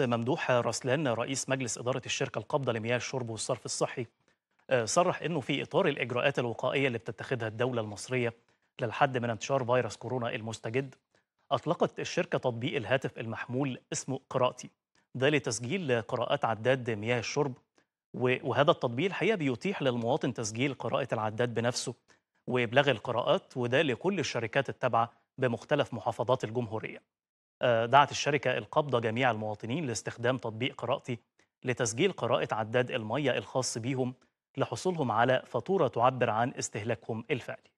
ممدوح رسلان رئيس مجلس إدارة الشركة القابضة لمياه الشرب والصرف الصحي آه، صرح أنه في إطار الإجراءات الوقائية اللي بتتخذها الدولة المصرية للحد من انتشار فيروس كورونا المستجد أطلقت الشركة تطبيق الهاتف المحمول اسمه قراءتي ده لتسجيل قراءات عداد مياه الشرب وهذا التطبيق الحقيقة بيتيح للمواطن تسجيل قراءة العداد بنفسه وإبلاغ القراءات وده لكل الشركات التابعة بمختلف محافظات الجمهورية آه، دعت الشركة القبضة جميع المواطنين لاستخدام تطبيق قراءتي لتسجيل قراءة عداد المية الخاص بيهم لحصولهم على فاتورة تعبر عن استهلاكهم الفعلي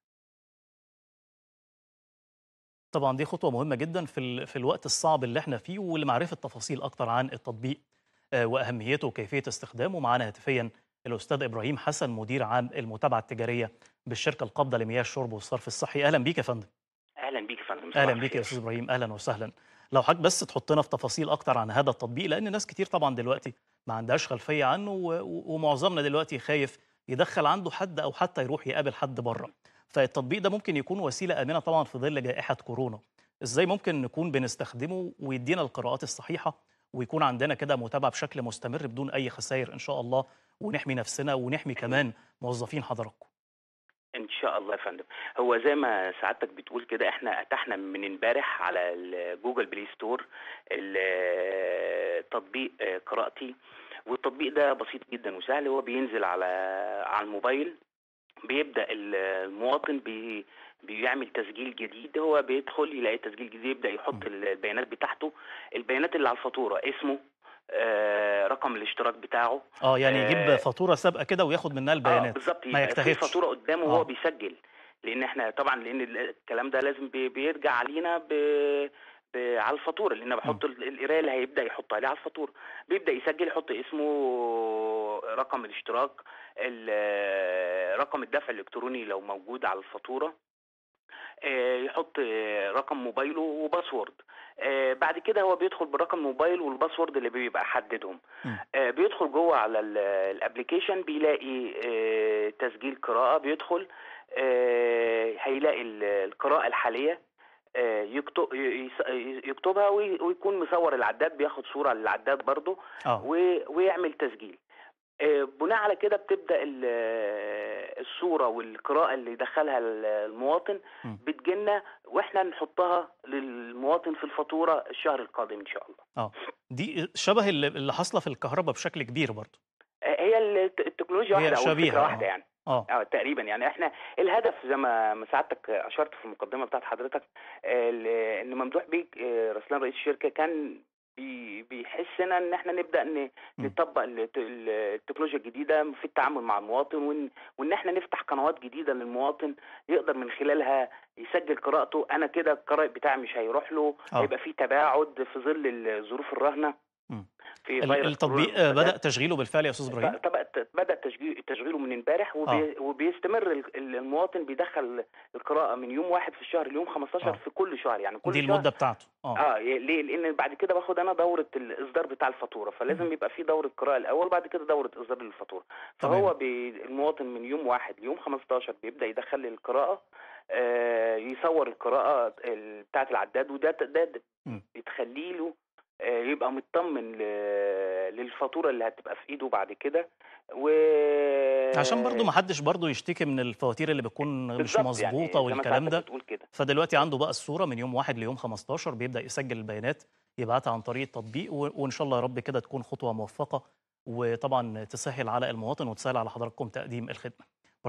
طبعا دي خطوة مهمة جدا في, في الوقت الصعب اللي احنا فيه ولمعرفة تفاصيل أكتر عن التطبيق آه، وأهميته وكيفية استخدامه معانا هاتفيا الأستاذ إبراهيم حسن مدير عام المتابعة التجارية بالشركة القابضة لمياه الشرب والصرف الصحي أهلا بيك يا فندم اهلا بيك يا فندم اهلا بيك يا استاذ ابراهيم اهلا وسهلا لو حضرتك بس تحطنا في تفاصيل اكتر عن هذا التطبيق لان ناس كتير طبعا دلوقتي ما عندهاش خلفيه عنه ومعظمنا دلوقتي خايف يدخل عنده حد او حتى يروح يقابل حد بره فالتطبيق ده ممكن يكون وسيله امنه طبعا في ظل جائحه كورونا ازاي ممكن نكون بنستخدمه ويدينا القراءات الصحيحه ويكون عندنا كده متابعه بشكل مستمر بدون اي خسائر ان شاء الله ونحمي نفسنا ونحمي كمان موظفين حضراتكم شاء الله يا فندم هو زي ما سعادتك بتقول كده احنا اتحنا من امبارح على جوجل بلاي ستور تطبيق قراءتي والتطبيق ده بسيط جدا وسهل هو بينزل على على الموبايل بيبدا المواطن بي بيعمل تسجيل جديد هو بيدخل يلاقي تسجيل جديد يبدا يحط البيانات بتاعته البيانات اللي على الفاتوره اسمه آه، رقم الاشتراك بتاعه اه يعني يجيب آه، فاتوره سابقه كده وياخد منها آه، البيانات آه بالظبط ما يكتهفش فاتوره قدامه وهو آه. بيسجل لان احنا طبعا لان الكلام ده لازم بيرجع علينا ب... ب... على الفاتوره لان بحط القرايه اللي هيبدا يحطها لي على الفاتوره بيبدا يسجل يحط اسمه رقم الاشتراك رقم الدفع الالكتروني لو موجود على الفاتوره يحط رقم موبايله وباسورد آه، بعد كده هو بيدخل برقم موبايل والباسورد اللي بيبقى حددهم آه، بيدخل جوه على الابلكيشن بيلاقي آه، تسجيل قراءه بيدخل هيلاقي القراءه الحاليه يكتبها ويكون مصور العداد بياخد صوره للعداد برضه ويعمل تسجيل آه، بناء على كده بتبدا آه، الصوره والقراءه اللي دخلها المواطن بتجينا واحنا نحطها للمواطن في الفاتوره الشهر القادم ان شاء الله اه دي شبه اللي حاصله في الكهرباء بشكل كبير برضه آه، هي التكنولوجيا هي واحده او واحده يعني اه تقريبا يعني احنا الهدف زي ما سعادتك اشرت في المقدمه بتاعت حضرتك ان ممدوح بيك رسلان رئيس الشركه كان بيحسنا ان احنا نبدا نطبق التكنولوجيا الجديده في التعامل مع المواطن وان وان احنا نفتح قنوات جديده للمواطن يقدر من خلالها يسجل قراءته انا كده القراء بتاعي مش هيروح له آه. هيبقى في تباعد في ظل الظروف الراهنه في فيروس التطبيق بدا تشغيله بالفعل يا استاذ ابراهيم بدا تشغيله من امبارح آه. وبي آه. وبيستمر المواطن بيدخل القراءه من يوم واحد في الشهر ليوم 15 آه. في كل شهر يعني كل دي شهر المده بتاعته اه, آه ليه لان بعد كده باخد انا دوره الاصدار بتاع الفاتوره فلازم يبقى في دوره قراءه الاول بعد كده دوره اصدار للفاتوره فهو بي المواطن من يوم واحد ليوم 15 بيبدا يدخل لي القراءه آه، يصور القراءه بتاعه العداد وده ده, ده بتخلي له آه، يبقى مطمن للفاتوره اللي هتبقى في ايده بعد كده و عشان برضه ما حدش برضه يشتكي من الفواتير اللي بتكون مش يعني مظبوطه يعني والكلام ده فدلوقتي عنده بقى الصوره من يوم واحد ليوم 15 بيبدا يسجل البيانات يبعتها عن طريق التطبيق وان شاء الله يا رب كده تكون خطوه موفقه وطبعا تسهل على المواطن وتسهل على حضراتكم تقديم الخدمه